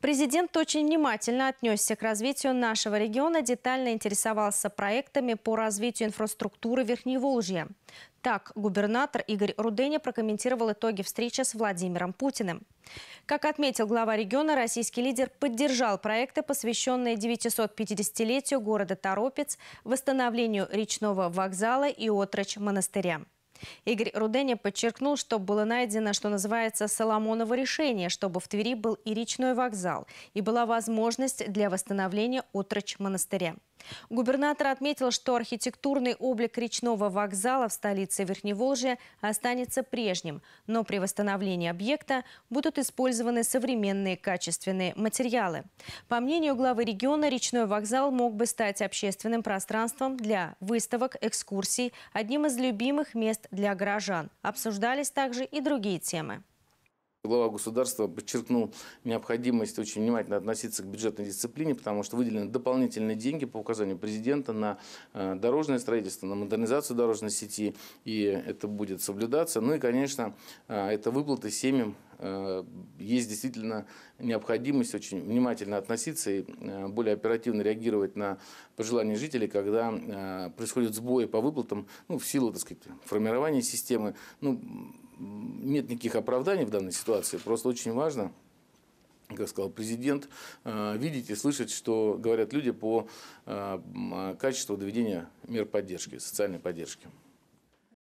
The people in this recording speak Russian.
Президент очень внимательно отнесся к развитию нашего региона, детально интересовался проектами по развитию инфраструктуры Верхневолжья. Так, губернатор Игорь Руденя прокомментировал итоги встречи с Владимиром Путиным. Как отметил глава региона, российский лидер поддержал проекты, посвященные 950-летию города Торопец, восстановлению речного вокзала и отрочь монастыря. Игорь Руденя подчеркнул, что было найдено, что называется, Соломоново решение, чтобы в Твери был и речной вокзал, и была возможность для восстановления отрочь монастыря. Губернатор отметил, что архитектурный облик речного вокзала в столице Верхневолжья останется прежним, но при восстановлении объекта будут использованы современные качественные материалы. По мнению главы региона, речной вокзал мог бы стать общественным пространством для выставок, экскурсий, одним из любимых мест для горожан. Обсуждались также и другие темы. Глава государства подчеркнул необходимость очень внимательно относиться к бюджетной дисциплине, потому что выделены дополнительные деньги по указанию президента на э, дорожное строительство, на модернизацию дорожной сети, и это будет соблюдаться. Ну и, конечно, э, это выплаты семьям. Э, есть действительно необходимость очень внимательно относиться и более оперативно реагировать на пожелания жителей, когда происходят сбои по выплатам ну, в силу так сказать, формирования системы. Ну, нет никаких оправданий в данной ситуации. Просто очень важно, как сказал президент, э, видеть и слышать, что говорят люди по э, качеству доведения мер поддержки, социальной поддержки.